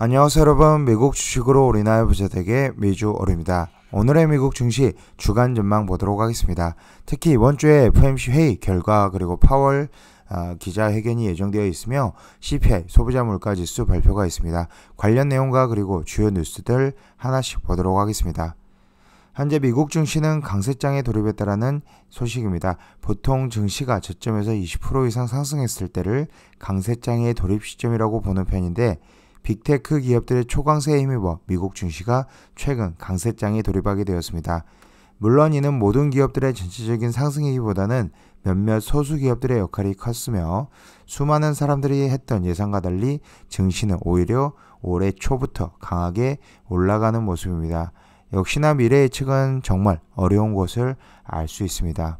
안녕하세요 여러분 미국 주식으로 우리나라 부자되게 매주 오릅니다 오늘의 미국 증시 주간 전망 보도록 하겠습니다. 특히 이번 주에 FMC 회의 결과 그리고 파월 어, 기자회견이 예정되어 있으며 CPI 소비자 물가지수 발표가 있습니다. 관련 내용과 그리고 주요 뉴스들 하나씩 보도록 하겠습니다. 현재 미국 증시는 강세장에 돌입했다라는 소식입니다. 보통 증시가 저점에서 20% 이상 상승했을 때를 강세장의 돌입 시점이라고 보는 편인데 빅테크 기업들의 초강세에 힘입어 미국 증시가 최근 강세장에 돌입하게 되었습니다. 물론 이는 모든 기업들의 전체적인 상승이기보다는 몇몇 소수 기업들의 역할이 컸으며 수많은 사람들이 했던 예상과 달리 증시는 오히려 올해 초부터 강하게 올라가는 모습입니다. 역시나 미래 예측은 정말 어려운 것을 알 수 있습니다.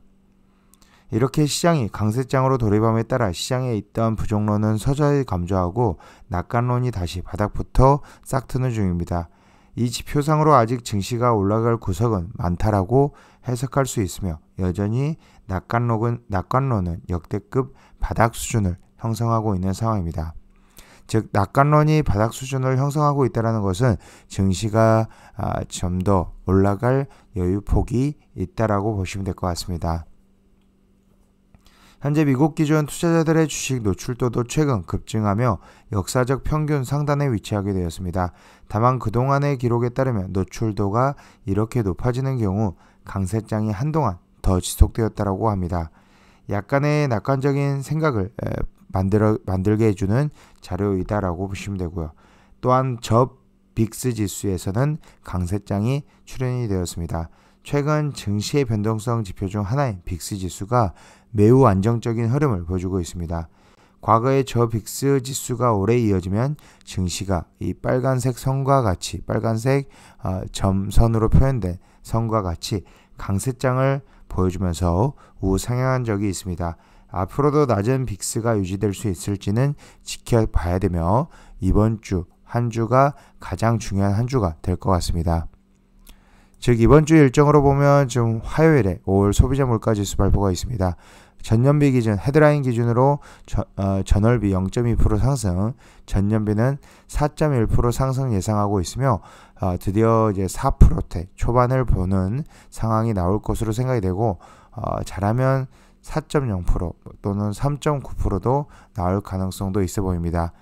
이렇게 시장이 강세장으로 돌입함에 따라 시장에 있던 부정론은 서서히 감조하고 낙관론이 다시 바닥부터 싹트는 중입니다. 이 지표상으로 아직 증시가 올라갈 구석은 많다라고 해석할 수 있으며 여전히 낙관론은, 낙관론은 역대급 바닥 수준을 형성하고 있는 상황입니다. 즉 낙관론이 바닥 수준을 형성하고 있다는 것은 증시가 아, 좀더 올라갈 여유폭이 있다라고 보시면 될 것 같습니다. 현재 미국 기준 투자자들의 주식 노출도도 최근 급증하며 역사적 평균 상단에 위치하게 되었습니다. 다만 그동안의 기록에 따르면 노출도가 이렇게 높아지는 경우 강세장이 한동안 더 지속되었다고 합니다. 약간의 낙관적인 생각을 만들어, 만들게 해주는 자료이다라고 보시면 되고요. 또한 저 빅스 지수에서는 강세장이 출현이 되었습니다. 최근 증시의 변동성 지표 중 하나인 빅스 지수가 매우 안정적인 흐름을 보여주고 있습니다. 과거의 저 빅스 지수가 오래 이어지면 증시가 이 빨간색 선과 같이 빨간색 어, 점선으로 표현된 선과 같이 강세장을 보여주면서 우상향한 적이 있습니다. 앞으로도 낮은 빅스가 유지될 수 있을지는 지켜봐야 되며 이번 주 한 주가 가장 중요한 한 주가 될 것 같습니다. 즉 이번 주 일정으로 보면 지금 화요일에 5월 소비자 물가지수 발표가 있습니다. 전년비 기준 헤드라인 기준으로 저, 어, 전월비 0.2% 상승, 전년비는 4.1% 상승 예상하고 있으며 어, 드디어 이제 4%대 초반을 보는 상황이 나올 것으로 생각이 되고 어, 잘하면 4.0% 또는 3.9%도 나올 가능성도 있어 보입니다.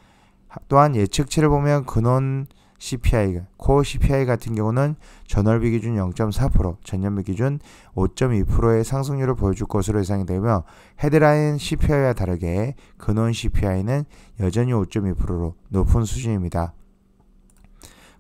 또한 예측치를 보면 근원 CPI, 코어 CPI 같은 경우는 전월비 기준 0.4%, 전년비 기준 5.2%의 상승률을 보여줄 것으로 예상 되며 헤드라인 CPI와 다르게 근원 CPI는 여전히 5.2%로 높은 수준입니다.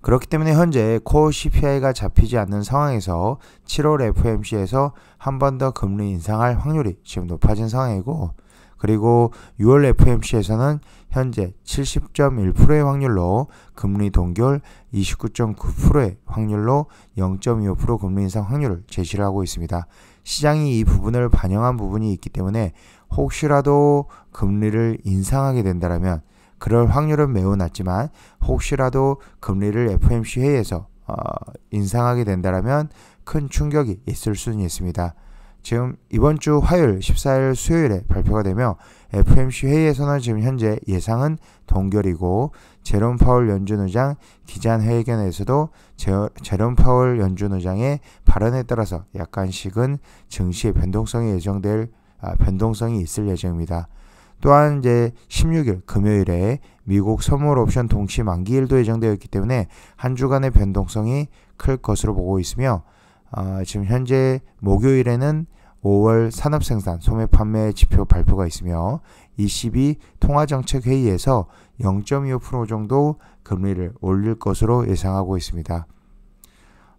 그렇기 때문에 현재 코어 CPI가 잡히지 않는 상황에서 7월 FOMC에서 한 번 더 금리 인상할 확률이 지금 높아진 상황이고 그리고 6월 FMC에서는 현재 70.1%의 확률로 금리 동결 29.9%의 확률로 0.25% 금리 인상 확률을 제시를 하고 있습니다. 시장이 이 부분을 반영한 부분이 있기 때문에 혹시라도 금리를 인상하게 된다면 그럴 확률은 매우 낮지만 혹시라도 금리를 FMC 회의에서 어, 인상하게 된다면 큰 충격이 있을 수는 있습니다. 지금 이번 주 화요일 14일 수요일에 발표가 되며 FMC 회의에서는 지금 현재 예상은 동결이고 제롬 파울 연준 의장 기자한 회견에서도 제롬 파울 연준 의장의 발언에 따라서 약간씩은 증시의 변동성이 예정될 아, 변동성이 있을 예정입니다. 또한 이제 16일 금요일에 미국 선물 옵션 동시 만기일도 예정되어 있기 때문에 한 주간의 변동성이 클 것으로 보고 있으며 아, 지금 현재 목요일에는 5월 산업생산 소매 판매 지표 발표가 있으며 22 통화정책회의에서 0.25% 정도 금리를 올릴 것으로 예상하고 있습니다.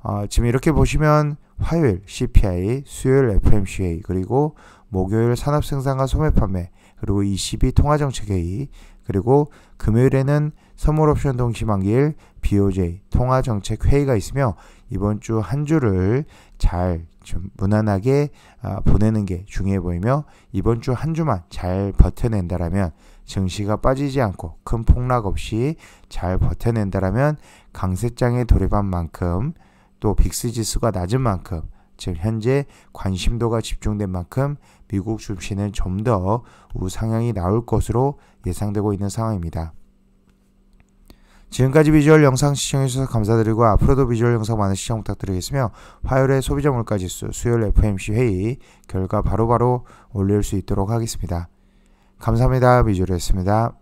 어, 지금 이렇게 보시면 화요일 CPI, 수요일 FMCA, 그리고 목요일 산업생산과 소매판매, 그리고 22 통화정책회의, 그리고 금요일에는 선물옵션 동시만기일 BOJ 통화정책회의가 있으며 이번 주 한 주를 잘좀 무난하게 아, 보내는 게 중요해 보이며 이번 주 한 주만 잘 버텨낸다라면 증시가 빠지지 않고 큰 폭락 없이 잘 버텨낸다라면 강세장에 돌입한 만큼 또 빅스 지수가 낮은 만큼 즉 현재 관심도가 집중된 만큼 미국 주시는 좀 더 우상향이 나올 것으로 예상되고 있는 상황입니다. 지금까지 비주얼 영상 시청해주셔서 감사드리고 앞으로도 비주얼 영상 많은 시청 부탁드리겠으며 화요일에 소비자 물가지수, 수요일 FMC 회의 결과 바로바로 바로 올릴 수 있도록 하겠습니다. 감사합니다. 비주얼이었습니다.